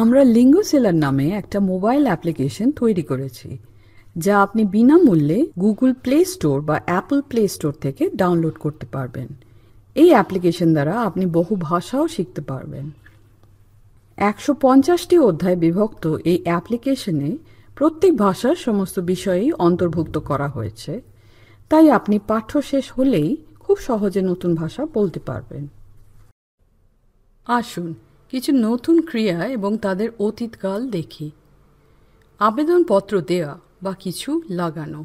আমরা লিঙ্গোসেলার নামে একটা মোবাইল অ্যাপ্লিকেশন তৈরি করেছি যা আপনি বিনামূল্যে গুগল প্লে স্টোর বা অ্যাপল প্লে স্টোর থেকে ডাউনলোড করতে পারবেন এই অ্যাপ্লিকেশন দ্বারা আপনি বহু ভাষাও শিখতে পারবেন একশো পঞ্চাশটি অধ্যায় বিভক্ত এই অ্যাপ্লিকেশনে প্রত্যেক ভাষার সমস্ত বিষয়েই অন্তর্ভুক্ত করা হয়েছে তাই আপনি পাঠ্য শেষ হলেই খুব সহজে নতুন ভাষা বলতে পারবেন আসুন কিছু নতুন ক্রিয়া এবং তাদের অতীতকাল দেখি আবেদনপত্র দেয়া বা কিছু লাগানো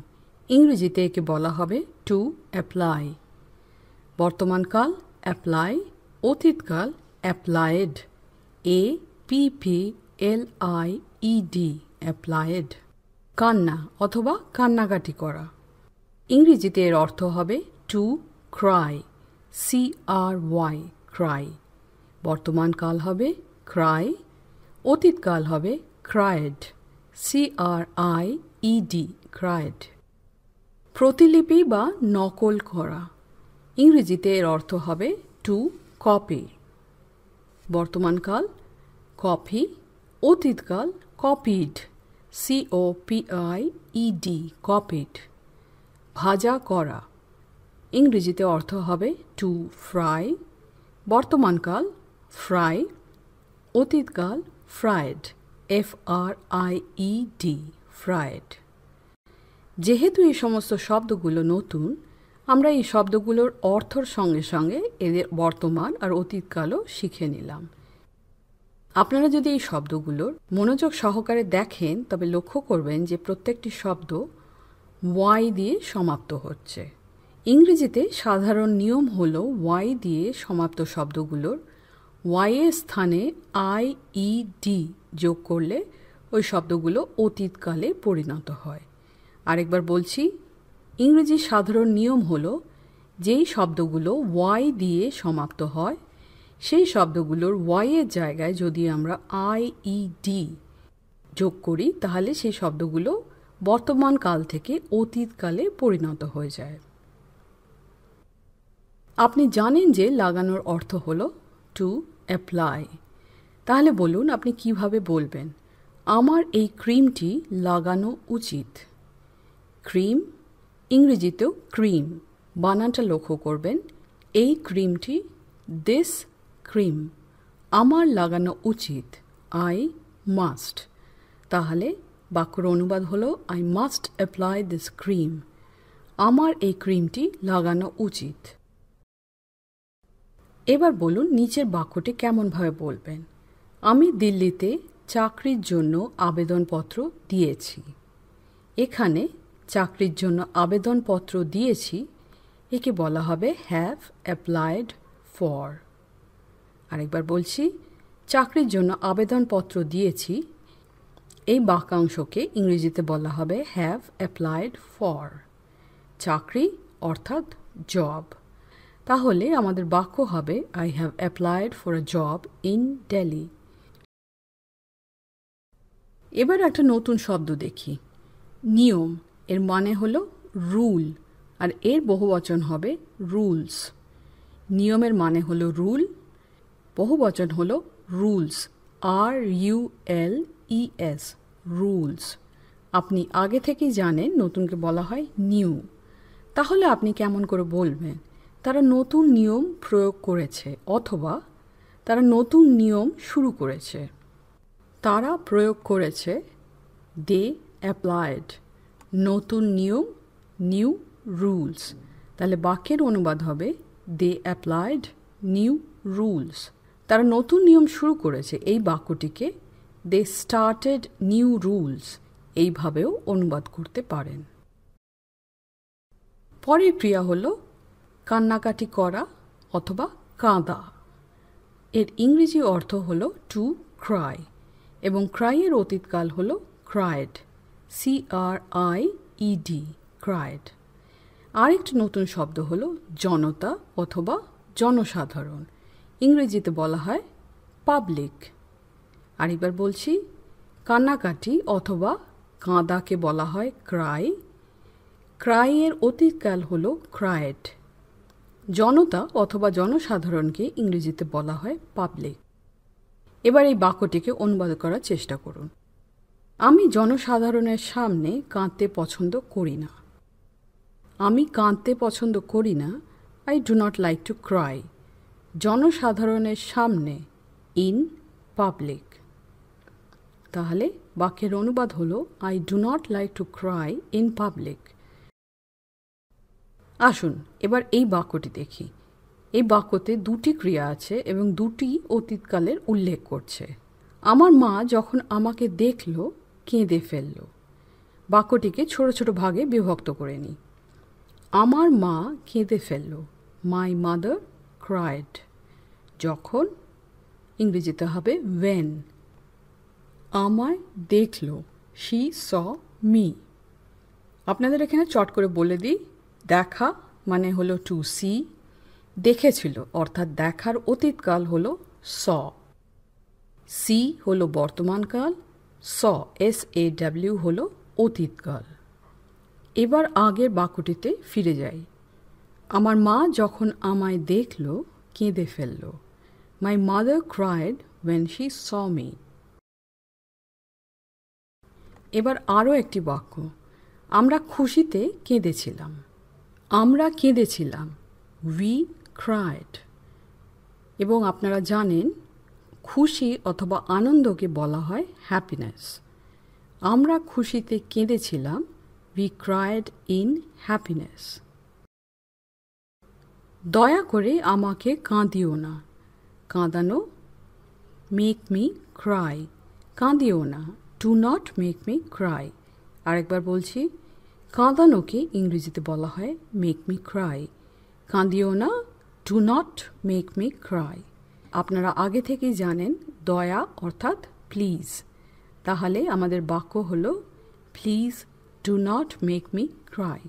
ইংরেজিতে একে বলা হবে টু অ্যাপ্লাই বর্তমানকাল অ্যাপ্লাই অতীতকাল applied A P P L I E D applied কান্না অথবা কান্নাকাটি করা ইংরেজিতে এর অর্থ হবে to cry C R Y cry বর্তমানকাল হবে ক্রাই অতীতকাল হবে cried C R I E D cried প্রতিলিপি বা নকল করা ইংরেজিতে এর অর্থ হবে টু কপি বর্তমানকাল কপি অতীতকাল copied C O P I E D copied ভাজা করা ইংরেজিতে অর্থ হবে টু ফ্রাই বর্তমানকাল ফ্রাই অতীতকাল fried F R I E e D fried যেহেতু এই সমস্ত শব্দগুলো নতুন আমরা এই শব্দগুলোর অর্থর সঙ্গে সঙ্গে এদের বর্তমান আর অতীতকালও শিখে নিলাম আপনারা যদি এই শব্দগুলোর মনোযোগ সহকারে দেখেন তবে লক্ষ্য করবেন যে প্রত্যেকটি শব্দ ওয়াই দিয়ে সমাপ্ত হচ্ছে ইংরেজিতে সাধারণ নিয়ম হল ওয়াই দিয়ে সমাপ্ত শব্দগুলোর ওয়াইয়ের স্থানে আই ই ডি যোগ করলে ওই শব্দগুলো অতীতকালে পরিণত হয় আরেকবার বলছি ইংরেজি সাধারণ নিয়ম হল যেই শব্দগুলো ওয়াই দিয়ে সমাপ্ত হয় সেই শব্দগুলোর ওয়াইয়ের জায়গায় যদি আমরা আই ই ডি যোগ করি তাহলে সেই শব্দগুলো বর্তমান কাল থেকে অতীতকালে পরিণত হয়ে যায় আপনি জানেন যে লাগানোর অর্থ হলো টু অ্যাপ্লাই তাহলে বলুন আপনি কিভাবে বলবেন আমার এই ক্রিমটি লাগানো উচিত ক্রিম ইংরেজিতেও ক্রিম বানানটা লক্ষ্য করবেন এই ক্রিমটি দিস ক্রিম আমার লাগানো উচিত আই মাস্ট তাহলে বাক্যর অনুবাদ হলো I must apply this cream আমার এই ক্রিমটি লাগানো উচিত এবার বলুন নিচের বাক্যটি কেমনভাবে বলবেন আমি দিল্লিতে চাকরির জন্য আবেদনপত্র দিয়েছি এখানে চাকরির জন্য আবেদনপত্র দিয়েছি একে বলা হবে হ্যাভ অ্যাপ্লাইড ফর আরেকবার বলছি চাকরির জন্য আবেদনপত্র দিয়েছি এই বাক্যাংশকে ইংরেজিতে বলা হবে হ্যাভ অ্যাপ্লাইড ফর চাকরি অর্থাৎ জব তাহলে আমাদের বাক্য হবে I have applied for a job in Delhi এবার একটা নতুন শব্দ দেখি নিয়ম এর মানে হল রুল আর এর বহুবচন হবে রুলস নিয়মের মানে হলো রুল বহুবচন হলো rules R U L E S rules আপনি আগে থেকেই জানেন নতুনকে বলা হয় নিউ তাহলে আপনি কেমন করে বলবেন তারা নতুন নিয়ম প্রয়োগ করেছে অথবা তারা নতুন নিয়ম শুরু করেছে তারা প্রয়োগ করেছে দে অ্যাপ্লায়েড নতুন নিয়ম নিউ রুলস তাহলে বাক্যের অনুবাদ হবে দে অ্যাপ্লায়েড নিউ রুলস তারা নতুন নিয়ম শুরু করেছে এই বাক্যটিকে দে স্টার্টেড নিউ রুলস এইভাবেও অনুবাদ করতে পারেন পরের ক্রিয়া হলো কান্নাকাটি করা অথবা কাঁদা এর ইংরেজি অর্থ হলো টু ক্রাই এবং ক্রাইয়ের অতীতকাল হলো cried C R I E D cried আরেকটি নতুন শব্দ হলো জনতা অথবা জনসাধারণ ইংরেজিতে বলা হয় পাবলিক আর এবার বলছি কান্নাকাটি অথবা কাঁদাকে বলা হয় ক্রাই ক্রাইয়ের অতীতকাল হলো ক্রায়েড জনতা অথবা জনসাধারণকে ইংরেজিতে বলা হয় পাবলিক এবার এই বাক্যটিকে অনুবাদ করার চেষ্টা করুন আমি জনসাধারণের সামনে কাঁদতে পছন্দ করি না আমি কাঁদতে পছন্দ করি না I do not like to cry জনসাধারণের সামনে ইন পাবলিক তাহলে বাক্যের অনুবাদ হলো I do not like to cry in public আসুন এবার এই বাক্যটি দেখি এই বাক্যতে দুটি ক্রিয়া আছে এবং দুটি অতীতকালের উল্লেখ করছে আমার মা যখন আমাকে দেখল কেঁদে ফেলল বাক্যটিকে ছোট ছোট ভাগে বিভক্ত করে নিই আমার মা কেঁদে ফেলল মাই মাদার ক্রায়েড যখন ইংরেজিতে হবে ওয়েন আমায় দেখল শি স মি আপনাদের এখানে চট করে বলে দিই দেখা মানে হলো টু সি দেখেছিল অর্থাৎ দেখার অতীতকাল হল স সি হলো বর্তমানকাল স এস এ ডাব্লিউ হল অতীতকাল এবার আগের বাক্যটিতে ফিরে যাই আমার মা যখন আমায় দেখল কেঁদে ফেলল my mother cried when she saw me এবার আরও একটি বাক্য আমরা খুশিতে কেঁদেছিলাম আমরা কেঁদেছিলাম উই ক্রাইড এবং আপনারা জানেন খুশি অথবা আনন্দকে বলা হয় হ্যাপিনেস আমরা খুশিতে কেঁদেছিলাম উই ক্রাইড ইন হ্যাপিনেস দয়া করে আমাকে কাঁদিও না কাঁদানো মেক মি ক্রাই কাঁদিও না do not make me cry আরেকবার বলছি কাঁদানোকে ইংরেজিতে বলা হয় মেক মি ক্রাই কাঁদিও না do not make me cry আপনারা আগে থেকেই জানেন দয়া অর্থাৎ প্লিজ তাহলে আমাদের বাক্য হল please do not make me cry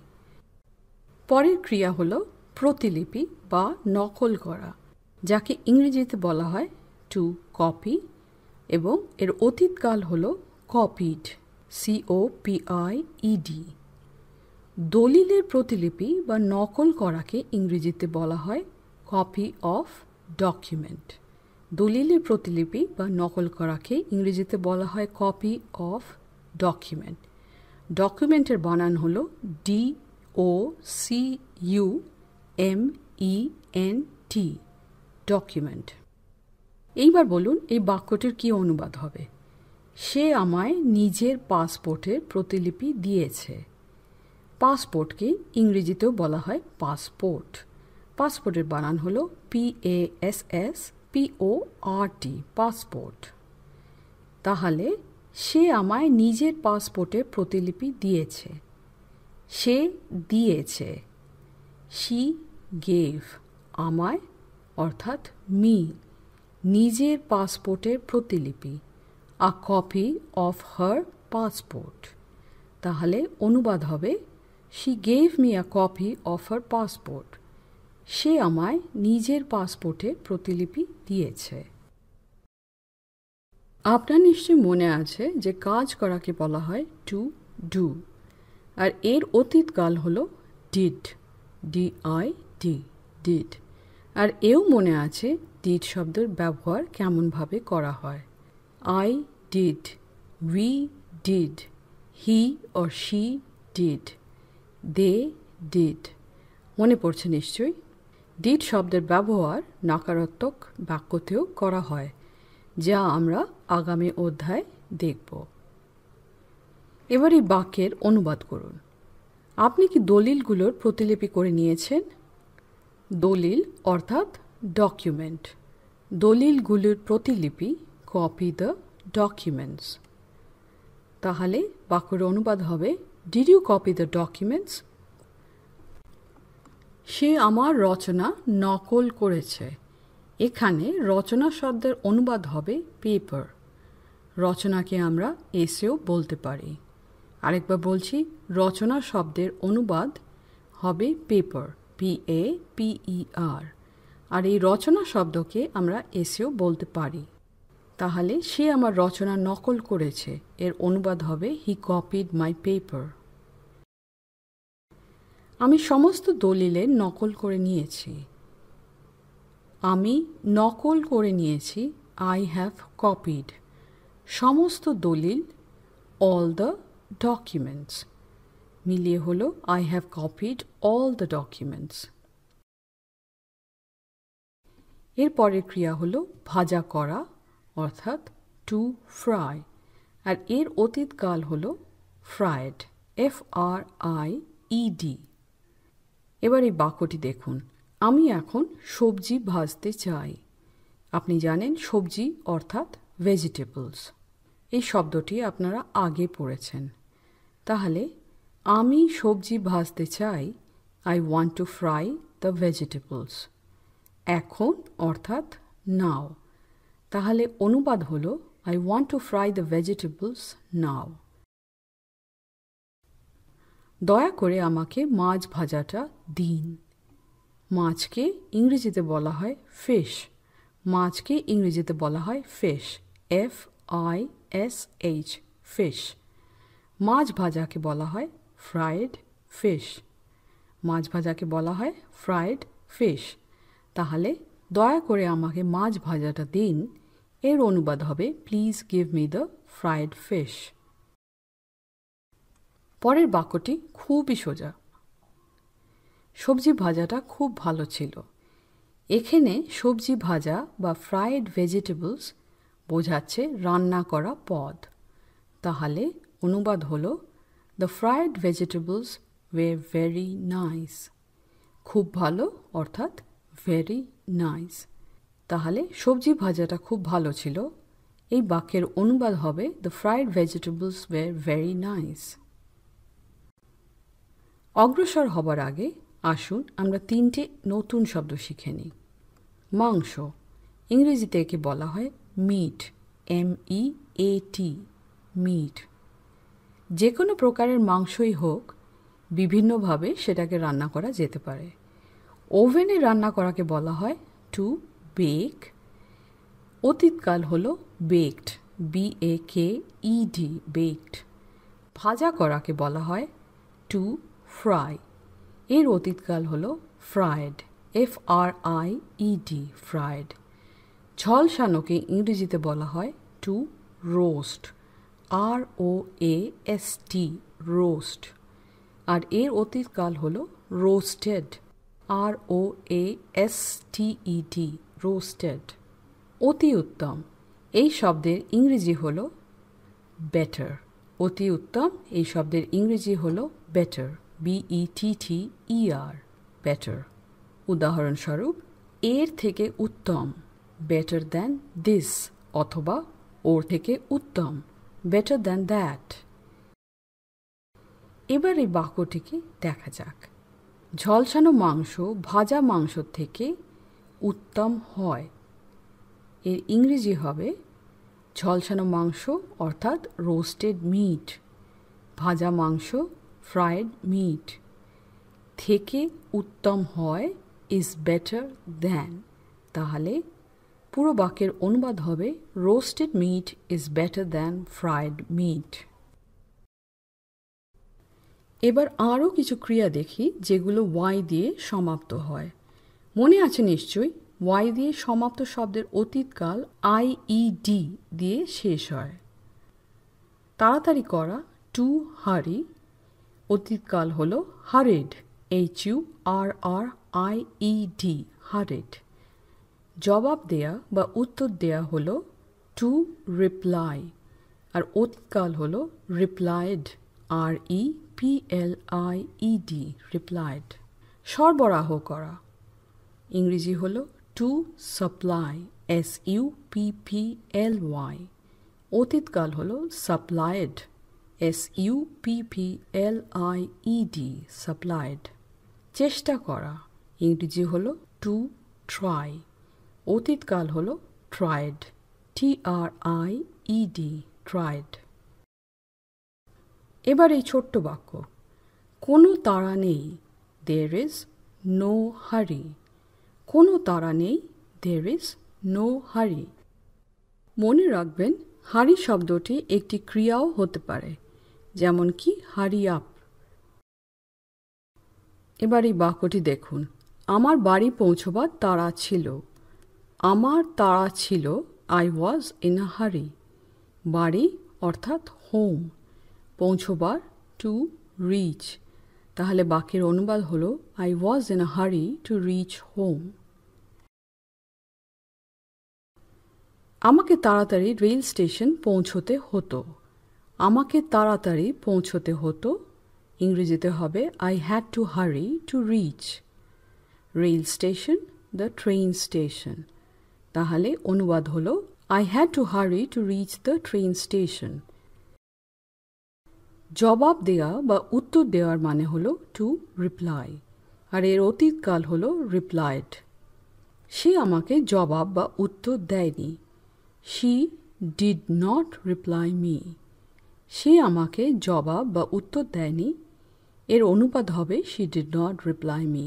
পরের ক্রিয়া হল প্রতিলিপি বা নকল করা যাকে ইংরেজিতে বলা হয় টু কপি এবং এর অতীতকাল হল copied C O P I E D দলিলের প্রতিলিপি বা নকল করাকে ইংরেজিতে বলা হয় কপি অফ ডকুমেন্ট দলিলের প্রতিলিপি বা নকল করাকে ইংরেজিতে বলা হয় কপি অফ ডকুমেন্ট ডকুমেন্টের বানান হল D O C U M E N T document এইবার বলুন এই বাক্যটির কি অনুবাদ হবে সে আমায় নিজের পাসপোর্টের প্রতিলিপি দিয়েছে পাসপোর্টকে ইংরেজিতেও বলা হয় পাসপোর্ট পাসপোর্টের বানান হল P A S S P O R T passport তাহলে সে আমায় নিজের পাসপোর্টের প্রতিলিপি দিয়েছে সে দিয়েছে শি গেভ আমায় অর্থাৎ মি নিজের পাসপোর্টের প্রতিলিপি a copy of her passport তাহলে অনুবাদ হবে she gave me a copy of her passport সে আমায় নিজের পাসপোর্টে প্রতিলিপি দিয়েছে আপনার নিশ্চয় মনে আছে যে কাজ করাকে বলা হয় টু ডু আর এর অতীতকাল হল did D I D did আর এও মনে আছে ডিড শব্দের ব্যবহার কেমনভাবে করা হয় I did we did he or she did they did মনে পড়ছে নিশ্চয়ই ডিড শব্দের ব্যবহার নকারাত্মক বাক্যতেও করা হয় যা আমরা আগামী অধ্যায় দেখব এবার এই বাক্যের অনুবাদ করুন আপনি কি দলিলগুলোর প্রতিলিপি করে নিয়েছেন দলিল অর্থাৎ ডকুমেন্ট দলিলগুলোর প্রতিলিপি কপি দ্য ডকুমেন্টস তাহলে বাক্যের অনুবাদ হবে did you copy the documents সে আমার রচনা নকল করেছে এখানে রচনা শব্দের অনুবাদ হবে পেপার রচনাকে আমরা এসেও বলতে পারি আরেকবার বলছি রচনা শব্দের অনুবাদ হবে পেপার পি এ পিই আর আর এই রচনা শব্দকে আমরা এসেও বলতে পারি তাহলে সে আমার রচনা নকল করেছে এর অনুবাদ হবে হি কপিড মাই পেপার আমি সমস্ত দলিলে নকল করে নিয়েছি আমি নকল করে নিয়েছি আই হ্যাভ কপিড সমস্ত দলিল অল দ্য ডকুমেন্টস মিলিয়ে হলো I have copied all the documents এর পরের ক্রিয়া হলো ভাজা করা অর্থাৎ টু ফ্রাই আর এর অতীতকাল হল fried F R I E D এবার এই বাক্যটি দেখুন আমি এখন সবজি ভাজতে চাই আপনি জানেন সবজি অর্থাৎ ভেজিটেবলস এই শব্দটি আপনারা আগে পড়েছেন তাহলে আমি সবজি ভাজতে চাই I want to fry the vegetables এখন অর্থাৎ নাও তাহলে অনুবাদ হলো I want to fry the vegetables now দয়া করে আমাকে মাছ ভাজাটা দিন মাছকে ইংরেজিতে বলা হয় ফিশ মাছকে ইংরেজিতে বলা হয় fish F I S H fish মাছ ভাজাকে বলা হয় ফ্রাইড ফিশ মাছ ভাজাকে বলা হয় ফ্রাইড ফিশ তাহলে দয়া করে আমাকে মাছ ভাজাটা দিন এর অনুবাদ হবে please give me the fried fish পরের বাক্যটি খুবই সোজা সবজি ভাজাটা খুব ভালো ছিল এখানে সবজি ভাজা বা ফ্রায়েড ভেজিটেবলস বোঝাচ্ছে রান্না করা পদ তাহলে অনুবাদ হলো the fried vegetables were very nice খুব ভালো অর্থাৎ ভেরি নাইস তাহলে সবজি ভাজাটা খুব ভালো ছিল এই বাক্যের অনুবাদ হবে the fried vegetables were very nice অগ্রসর হবার আগে আসুন আমরা তিনটে নতুন শব্দ শিখে নিই মাংস ইংরেজিতে একে বলা হয় meat M E A T meat যে কোনো প্রকারের মাংসই হোক বিভিন্নভাবে সেটাকে রান্না করা যেতে পারে ওভেনে রান্না করাকে বলা হয় টু বেক অতীতকাল হল baked B A K D e baked ভাজা করাকে বলা হয় টু ফ্রাই এর অতীতকাল হল fried F R I E D fried ঝলসানোকে ইংরেজিতে বলা হয় to roast R O A S T roast আর এর অতীতকাল হল roasted R O A S T E D roasted অতি উত্তম এই শব্দের ইংরেজি হল বেটার অতি উত্তম এই শব্দের ইংরেজি হল better B E T T E R better উদাহরণস্বরূপ এর থেকে উত্তম বেটার দ্যান দিস অথবা ওর থেকে উত্তম বেটার দ্যান দ্যাট এবার এই বাক্যটিকে দেখা যাক ঝলসানো মাংস ভাজা মাংস থেকে উত্তম হয় এর ইংরেজি হবে ঝলসানো মাংস অর্থাৎ রোস্টেড মিট ভাজা মাংস ফ্রায়েড মিট থেকে উত্তম হয় ইজ বেটার দ্যান তাহলে পুরো বাক্যের অনুবাদ হবে roasted meat is better than fried meat এবার আরও কিছু ক্রিয়া দেখি যেগুলো ওয়াই দিয়ে সমাপ্ত হয় মনে আছে নিশ্চয়ই ওয়াই দিয়ে সমাপ্ত শব্দের অতীতকাল আইইডি দিয়ে শেষ হয় তাড়াতাড়ি করা টু হারি অতীতকাল হল hurried H U R R I E D hurried জবাব দেয়া বা উত্তর দেয়া হল টু রিপ্লাই আর অতীতকাল হল replied R E P L I D replied সরবরাহ করা ইংরেজি হল to supply S U P P L Y অতীতকাল হল supplied S U P P L I E e D supplied চেষ্টা করা ইংরেজি হল টু ট্রাই অতীতকাল হল tried T R I E e D tried এবার এই ছোট্ট বাক্য কোনো তাড়া নেই দের ইজ নো হারি কোনো তারা নেই দের ইজ নো হারি মনে রাখবেন হারি শব্দটি একটি ক্রিয়াও হতে পারে যেমন কি হারি আপ এবার এই বাক্যটি দেখুন আমার বাড়ি পৌঁছবার তারা ছিল আমার তারা ছিল আই ওয়াজ ইন আ হারি বাড়ি অর্থাৎ হোম পৌঁছবার টু রিচ তাহলে বাক্যের অনুবাদ হলো আই ওয়াজ ইন আ হারি টু রিচ হোম আমাকে তাড়াতাড়ি রেল স্টেশন পৌঁছতে হতো আমাকে তাড়াতাড়ি পৌঁছতে হতো ইংরেজিতে হবে I had to hurry to reach rail station the train station তাহলে অনুবাদ হলো I had to hurry to reach the train station জবাব দেয়া বা উত্তর দেওয়ার মানে হল টু রিপ্লাই আর এর অতীতকাল হল রিপ্লাইড সে আমাকে জবাব বা উত্তর দেয়নি she did not reply me সে আমাকে জবাব বা উত্তর দেয়নি এর অনুবাদ হবে she did not reply me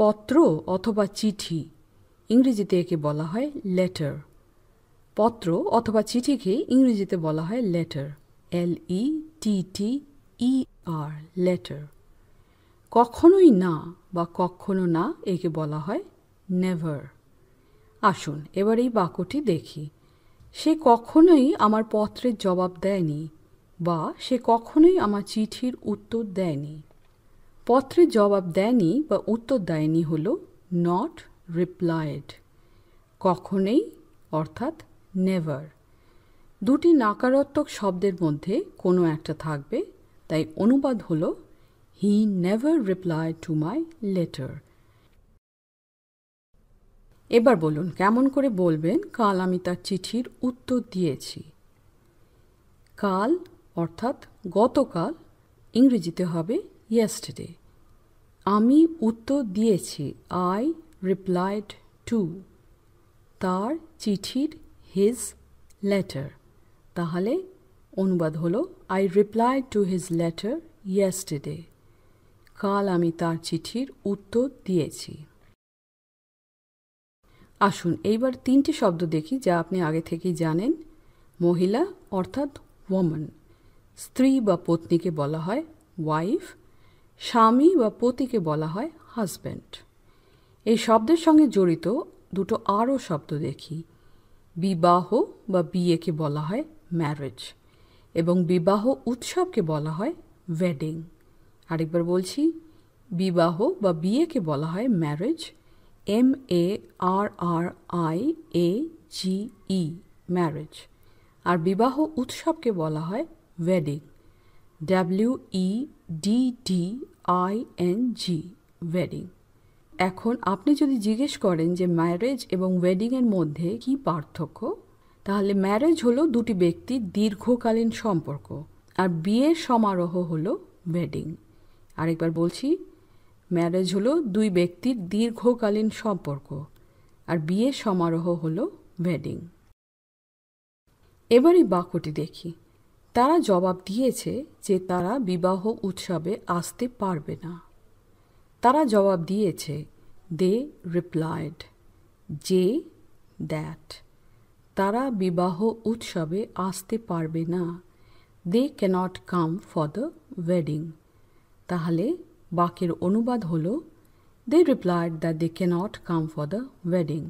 পত্র অথবা চিঠি ইংরেজিতে একে বলা হয় লেটার পত্র অথবা চিঠিকে ইংরেজিতে বলা হয় লেটার এল ই টি টি ই আর লেটার কখনোই না বা কখনো না একে বলা হয় নেভার আসুন এবার এই বাক্যটি দেখি সে কখনোই আমার পত্রের জবাব দেয়নি বা সে কখনোই আমার চিঠির উত্তর দেয়নি পত্রের জবাব দেয়নি বা উত্তর দেয়নি হল নট রিপ্লাইড কখনোই অর্থাৎ নেভার দুটি নাকারাত্মক শব্দের মধ্যে কোনো একটা থাকবে তাই অনুবাদ হল he never reply to my letter এবার বলুন কেমন করে বলবেন কাল আমি তার চিঠির উত্তর দিয়েছি কাল অর্থাৎ গতকাল ইংরেজিতে হবে ইয়েস্টারডে আমি উত্তর দিয়েছি আই রিপ্লাইড টু তার চিঠির হিজ লেটার তাহলে অনুবাদ হলো I reply to his letter yesterday কাল আমি তার চিঠির উত্তর দিয়েছি আসুন এইবার তিনটি শব্দ দেখি যা আপনি আগে থেকেই জানেন মহিলা অর্থাৎ ওয়ামান স্ত্রী বা পত্নীকে বলা হয় ওয়াইফ স্বামী বা পতিকে বলা হয় হাজব্যান্ড এই শব্দের সঙ্গে জড়িত দুটো আরও শব্দ দেখি বিবাহ বা বিয়েকে বলা হয় ম্যারেজ এবং বিবাহ উৎসবকে বলা হয় ওয়েডিং আরেকবার বলছি বিবাহ বা বিয়েকে বলা হয় marriage M A R R I A G E marriage আর বিবাহ উৎসবকে বলা হয় wedding W E D D I N G wedding এখন আপনি যদি জিজ্ঞেস করেন যে ম্যারেজ এবং ওয়েডিংয়ের মধ্যে কি পার্থক্য তাহলে ম্যারেজ হলো দুটি ব্যক্তির দীর্ঘকালীন সম্পর্ক আর বিয়ের সমারোহ হলো ওয়েডিং আরেকবার বলছি ম্যারেজ হলো দুই ব্যক্তির দীর্ঘকালীন সম্পর্ক আর বিয়ে সমারোহ হলো ভেডিং এবারই বাক্যটি দেখি তারা জবাব দিয়েছে যে তারা বিবাহ উৎসবে আসতে পারবে না তারা জবাব দিয়েছে দে রিপ্লাইড যে দ্যাট তারা বিবাহ উৎসবে আসতে পারবে না they can't come for the wedding তাহলে বাক্যের অনুবাদ হল they replied that they can't come for the wedding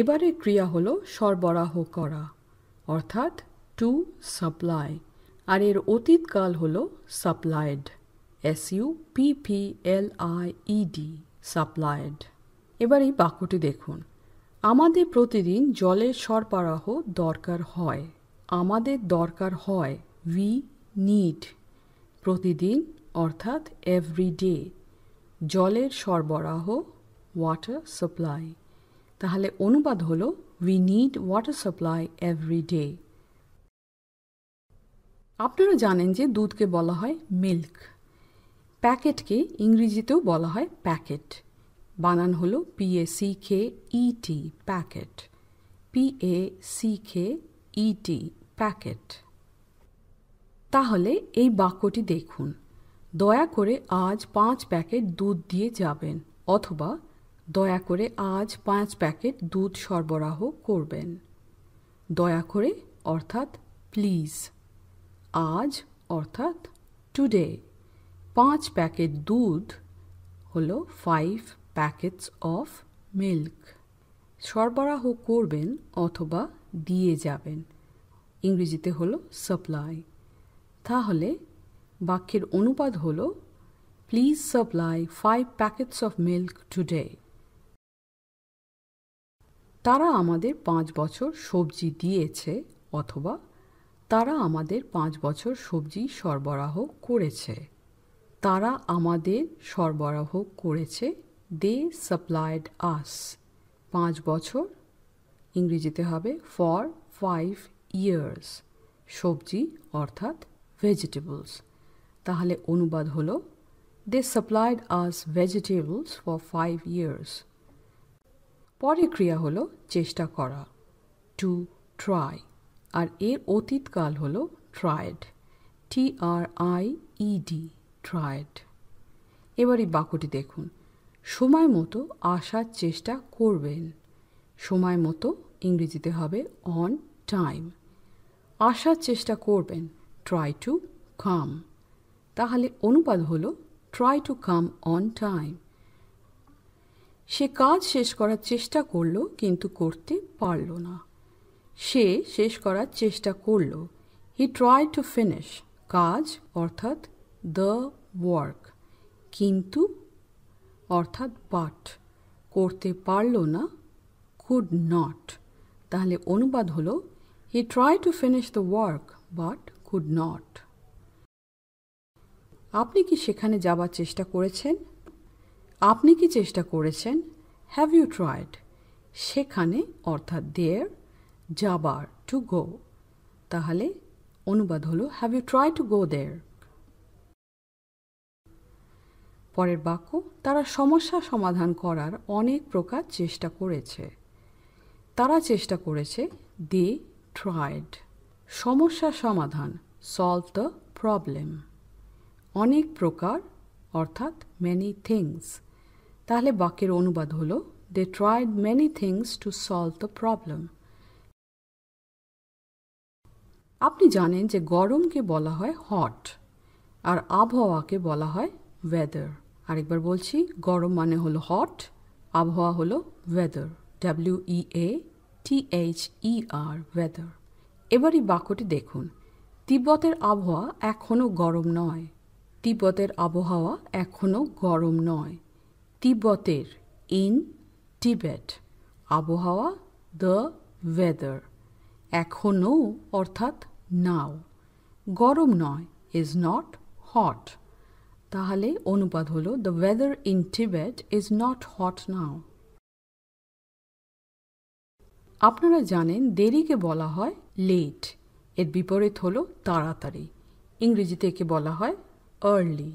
এবারের ক্রিয়া হল সরবরাহ করা অর্থাৎ টু সাপ্লাই আর এর অতীতকাল হল supplied S U P P L I E D supplied এবার এই বাক্যটি দেখুন আমাদের প্রতিদিন জলের সরবরাহ দরকার হয় আমাদের দরকার হয় উই নিড প্রতিদিন অর্থাৎ এভরি ডে জলের সরবরাহ ওয়াটার সাপ্লাই তাহলে অনুবাদ হলো we need water supply every day আপনারা জানেন যে দুধকে বলা হয় মিল্ক প্যাকেটকে ইংরেজিতেও বলা হয় প্যাকেট বানান হলো P A C K E T packet P A C K T packet তাহলে এই বাক্যটি দেখুন দয়া করে আজ পাঁচ প্যাকেট দুধ দিয়ে যাবেন অথবা দয়া করে আজ পাঁচ প্যাকেট দুধ সরবরাহ করবেন দয়া করে অর্থাৎ প্লিজ আজ অর্থাৎ টুডে পাঁচ প্যাকেট দুধ হল ফাইভ প্যাকেটস অফ মিল্ক সরবরাহ করবেন অথবা দিয়ে যাবেন ইংরেজিতে হলো সাপ্লাই তাহলে বাক্যের অনুবাদ হল please supply five packets of milk today তারা আমাদের পাঁচ বছর সবজি দিয়েছে অথবা তারা আমাদের পাঁচ বছর সবজি সরবরাহ করেছে তারা আমাদের সরবরাহ করেছে দে সাপ্লাইড আস পাঁচ বছর ইংরেজিতে হবে ফর ফাইভ ইয়ার্স সবজি অর্থাৎ ভেজিটেবলস তাহলে অনুবাদ হলো they supplied us vegetables for five years পরে ক্রিয়া হলো চেষ্টা করা টু ট্রাই আর এর অতীতকাল হল tried T R I E D tried এবার এই বাক্যটি দেখুন সময় মতো আসার চেষ্টা করবেন সময় মতো ইংরেজিতে হবে অন টাইম আসার চেষ্টা করবেন ট্রাই টু কাম তাহলে অনুবাদ হলো try to come on time সে কাজ শেষ করার চেষ্টা করল কিন্তু করতে পারল না সে শেষ করার চেষ্টা করল হি ট্রাই টু ফিনিশ কাজ অর্থাৎ দ্য ওয়ার্ক কিন্তু অর্থাৎ বাট করতে পারল না কুড নট তাহলে অনুবাদ হলো he try to finish the work but could not. আপনি কি সেখানে যাবার চেষ্টা করেছেন আপনি কি চেষ্টা করেছেন হ্যাভ ইউ ট্রাইড সেখানে অর্থাৎ দেয়ার যাবার টু গো তাহলে অনুবাদ হলো have you try to go there পরের বাক্য তারা সমস্যা সমাধান করার অনেক প্রকার চেষ্টা করেছে তারা চেষ্টা করেছে দে ট্রাইড সমস্যা সমাধান সলভ দ্য প্রবলেম অনেক প্রকার অর্থাৎ মেনি থিংস তাহলে বাক্যের অনুবাদ হলো they tried many things to solve the problem আপনি জানেন যে গরমকে বলা হয় হট আর আবহাওয়াকে বলা হয় ওয়েদার আরেকবার বলছি গরম মানে হলো হট আবহাওয়া হলো weather W E A T H E R weather এবার এই বাক্যটি দেখুন তিব্বতের আবহাওয়া এখনও গরম নয় তিব্বতের আবহাওয়া এখনও গরম নয় তিব্বতের ইন টিবেট আবহাওয়া দ্য ওয়েদার এখনও অর্থাৎ নাও গরম নয় ইজ নট হট তাহলে অনুবাদ হলো the weather in Tibet is not hot now আপনারা জানেন দেরিকে বলা হয় লেট এর বিপরীত হলো তাড়াতাড়ি ইংরেজিতে একে বলা হয় আর্লি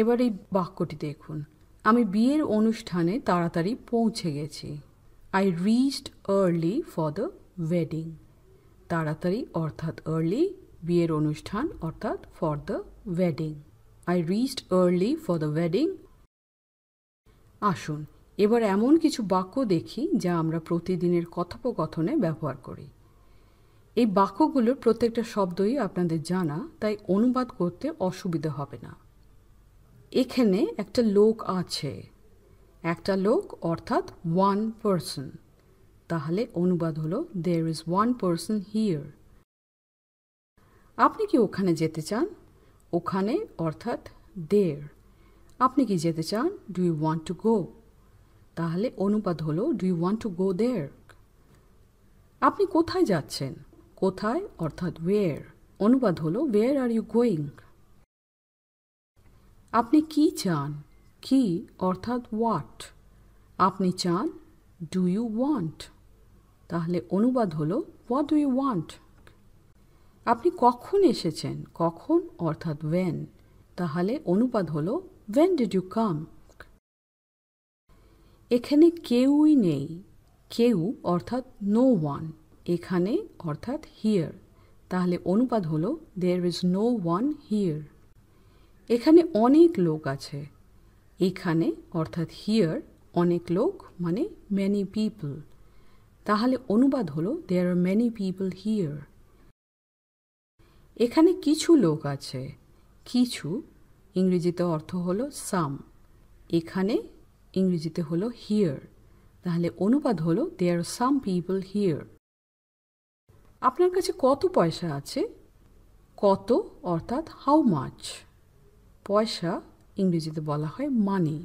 এবার এই বাক্যটি দেখুন আমি বিয়ের অনুষ্ঠানে তাড়াতাড়ি পৌঁছে গেছি I reached early for the wedding তাড়াতাড়ি অর্থাৎ আর্লি বিয়ের অনুষ্ঠান অর্থাৎ for the wedding I reached early for the wedding আসুন এবার এমন কিছু বাক্য দেখি যা আমরা প্রতিদিনের কথোপকথনে ব্যবহার করি এই বাক্যগুলোর প্রত্যেকটা শব্দই আপনাদের জানা তাই অনুবাদ করতে অসুবিধা হবে না এখানে একটা লোক আছে একটা লোক অর্থাৎ ওয়ান পার্সন তাহলে অনুবাদ হলো there is one person here আপনি কি ওখানে যেতে চান ওখানে অর্থাৎ দেয়ার আপনি কি যেতে চান do you want to go তাহলে অনুবাদ হলো do you want to go there আপনি কোথায় যাচ্ছেন কোথায় অর্থাৎ ওয়ের অনুবাদ হলো ওয়ের আর ইউ গোয়িং আপনি কি চান কি অর্থাৎ হোয়াট আপনি চান ডু ইউ ওয়ান্ট তাহলে অনুবাদ হল হোয়াট ডু ইউ ওয়ান্ট আপনি কখন এসেছেন কখন অর্থাৎ ওয়েন তাহলে অনুবাদ হল ওয়েন ডিড ইউ কাম এখানে কেউই নেই কেউ অর্থাৎ নো ওয়ান এখানে অর্থাৎ হিয়ার তাহলে অনুবাদ হল there is no one here এখানে অনেক লোক আছে এখানে অর্থাৎ হিয়ার অনেক লোক মানে মেনি পিপল তাহলে অনুবাদ হলো there are many people here এখানে কিছু লোক আছে কিছু ইংরেজিতে অর্থ হল সাম এখানে ইংরেজিতে হলো হিয়ার তাহলে অনুবাদ হলো দেয়ার সাম পিপল হিয়ার আপনার কাছে কত পয়সা আছে কত অর্থাৎ হাউ মাচ পয়সা ইংরেজিতে বলা হয় মানি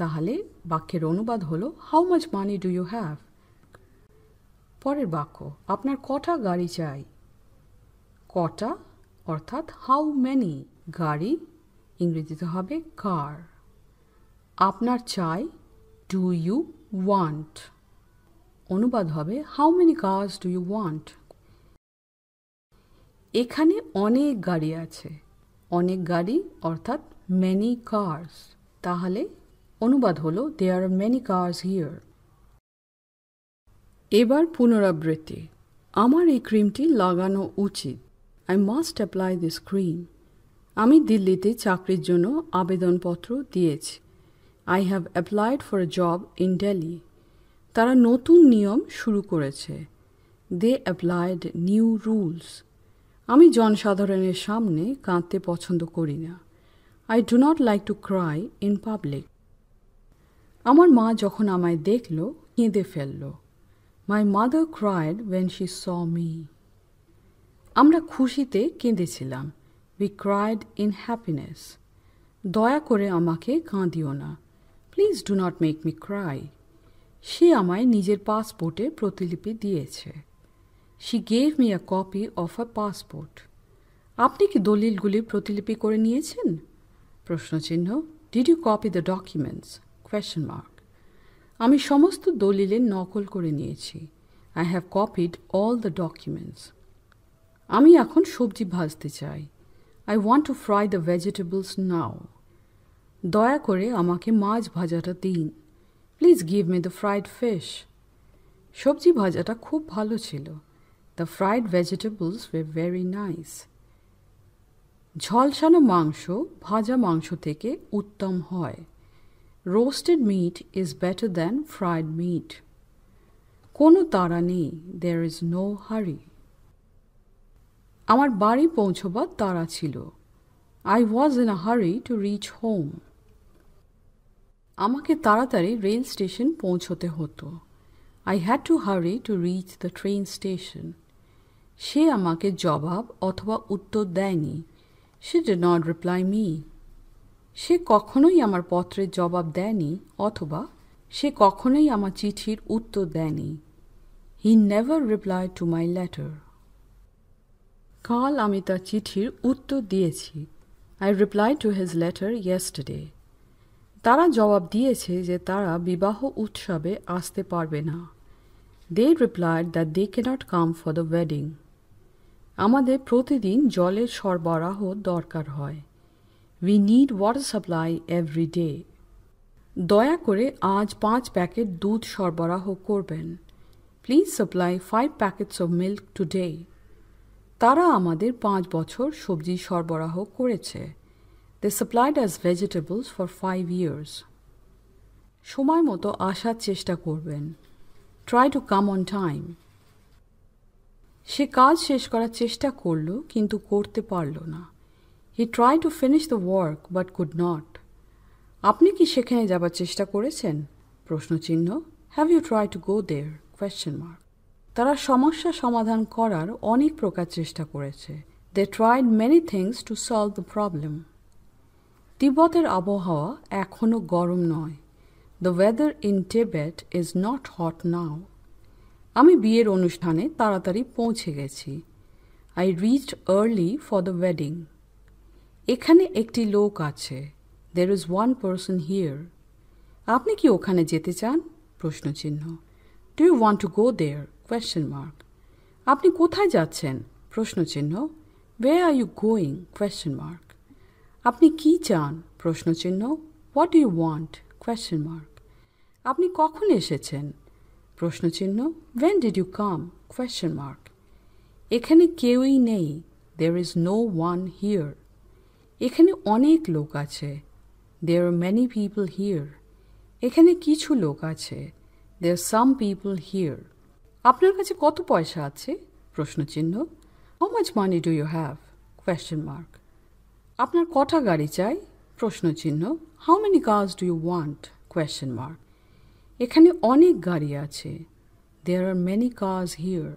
তাহলে বাক্যের অনুবাদ হলো how much money do you have পরের বাক্য আপনার কটা গাড়ি চাই কটা অর্থাৎ হাউ ম্যানি গাড়ি ইংরেজিতে হবে কার আপনার চাই ডু ইউ ওয়ান্ট অনুবাদ হবে how many cars do you want এখানে অনেক গাড়ি আছে অনেক গাড়ি অর্থাৎ মেনি কার্স তাহলে অনুবাদ হলো they are many cars here এবার পুনরাবৃত্তি আমার এই ক্রিমটি লাগানো উচিত I must apply this cream আমি দিল্লিতে চাকরির জন্য আবেদনপত্র দিয়েছি I have applied for a job in Delhi তারা নতুন নিয়ম শুরু করেছে দে অ্যাপ্লাইড নিউ রুলস আমি জনসাধারণের সামনে কাঁদতে পছন্দ করি না I do not like to cry in public আমার মা যখন আমায় দেখল কেঁদে ফেলল my mother cried when she saw me আমরা খুশিতে কেঁদেছিলাম উই ক্রাইড ইন হ্যাপিনেস দয়া করে আমাকে কাঁদিও না please do not make me cry সে আমায় নিজের পাসপোর্টে প্রতিলিপি দিয়েছে she gave me a copy of a passport আপনি কি দলিলগুলি প্রতিলিপি করে নিয়েছেন প্রশ্নচিহ্ন did you copy the documents question mark আমি সমস্ত দলিলের নকল করে নিয়েছি I have copied all the documents আমি এখন সবজি ভাজতে চাই I want to fry the vegetables now দয়া করে আমাকে মাছ ভাজাটা দিন please give me the fried fish সবজি ভাজাটা খুব ভালো ছিল The fried vegetables were very nice. ঝলসানো মাংস ভাজা মাংস থেকে উত্তম হয় roasted meat is better than fried meat কোনো তাড়া নেই দেয়ার ইজ নো হারি আমার বাড়ি পৌঁছবার তাড়া ছিল আই ওয়াজ ইন আ হারি টু রিচ হোম আমাকে তাড়াতাড়ি রেল স্টেশন পৌঁছতে হতো I had to hurry to reach the train station সে আমাকে জবাব অথবা উত্তর দেয়নি সে ডে নট রিপ্লাই মি সে কখনোই আমার পত্রের জবাব দেয়নি অথবা সে কখনোই আমার চিঠির উত্তর দেয়নি he never reply to my letter কাল আমি তার চিঠির উত্তর দিয়েছি I reply to his letter yesterday তারা জবাব দিয়েছে যে তারা বিবাহ উৎসবে আসতে পারবে না They দ্যাট দে কে cannot come for the wedding আমাদের প্রতিদিন জলের সরবরাহ দরকার হয় we need water supply every day করে আজ পাঁচ প্যাকেট দুধ সরবরাহ করবেন please supply five packets of milk today তারা আমাদের পাঁচ বছর সবজি সরবরাহ করেছে they supplied as vegetables for five years সময় মতো আসার চেষ্টা করবেন try to come on time সে কাজ শেষ করার চেষ্টা করল কিন্তু করতে পারল না he try to finish the work but could not আপনি কি সেখানে যাবার চেষ্টা করেছেন প্রশ্নচিহ্ন have you try to go there question mark তারা সমস্যা সমাধান করার অনেক প্রকার চেষ্টা করেছে they tried many things to solve the problem তিব্বতের আবহাওয়া এখনও গরম নয় the weather in Tibet is not hot now আমি বিয়ের অনুষ্ঠানে তাড়াতাড়ি পৌঁছে গেছি I reached early for the wedding এখানে একটি লোক আছে there is one person here আপনি কি ওখানে যেতে চান প্রশ্নচিহ্ন do you want to go there question mark আপনি কোথায় যাচ্ছেন প্রশ্নচিহ্ন where are you going question mark আপনি কি চান প্রশ্নচিহ্ন what you want question mark আপনি কখন এসেছেন প্রশ্নচিহ্ন when did you come question mark এখানে কেউই নেই there is no one here এখানে অনেক লোক আছে there are many people here এখানে কিছু লোক আছে দেয়ার সাম পিপল হিয়ার আপনার কাছে কত পয়সা আছে প্রশ্নচিহ্ন how much money do you have question mark আপনার কটা গাড়ি চাই প্রশ্নচিহ্ন how many cars do you want question mark এখানে অনেক গাড়ি আছে there are many cars here